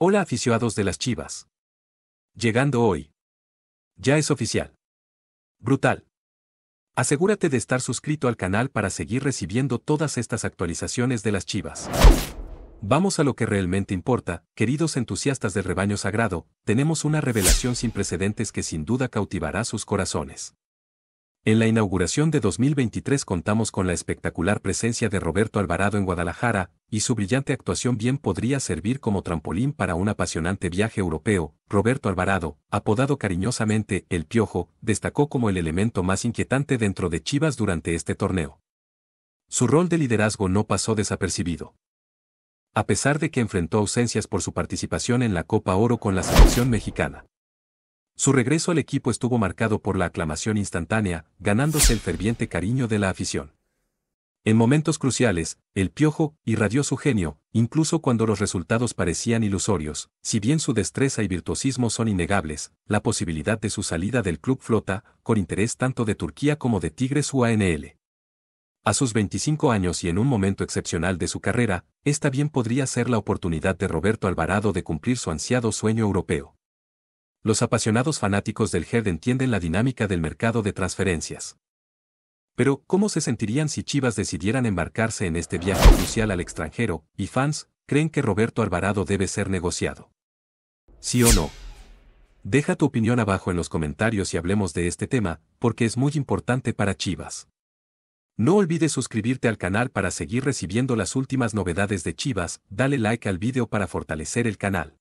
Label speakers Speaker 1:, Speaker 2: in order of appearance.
Speaker 1: Hola aficionados de las Chivas. Llegando hoy. Ya es oficial. Brutal. Asegúrate de estar suscrito al canal para seguir recibiendo todas estas actualizaciones de las Chivas. Vamos a lo que realmente importa, queridos entusiastas del rebaño sagrado, tenemos una revelación sin precedentes que sin duda cautivará sus corazones. En la inauguración de 2023 contamos con la espectacular presencia de Roberto Alvarado en Guadalajara, y su brillante actuación bien podría servir como trampolín para un apasionante viaje europeo, Roberto Alvarado, apodado cariñosamente El Piojo, destacó como el elemento más inquietante dentro de Chivas durante este torneo. Su rol de liderazgo no pasó desapercibido. A pesar de que enfrentó ausencias por su participación en la Copa Oro con la selección mexicana. Su regreso al equipo estuvo marcado por la aclamación instantánea, ganándose el ferviente cariño de la afición. En momentos cruciales, el piojo irradió su genio, incluso cuando los resultados parecían ilusorios. Si bien su destreza y virtuosismo son innegables, la posibilidad de su salida del club flota, con interés tanto de Turquía como de Tigres UANL. A sus 25 años y en un momento excepcional de su carrera, esta bien podría ser la oportunidad de Roberto Alvarado de cumplir su ansiado sueño europeo. Los apasionados fanáticos del GED entienden la dinámica del mercado de transferencias. Pero, ¿cómo se sentirían si Chivas decidieran embarcarse en este viaje crucial al extranjero, y fans, creen que Roberto Alvarado debe ser negociado? ¿Sí o no? Deja tu opinión abajo en los comentarios y hablemos de este tema, porque es muy importante para Chivas. No olvides suscribirte al canal para seguir recibiendo las últimas novedades de Chivas, dale like al video para fortalecer el canal.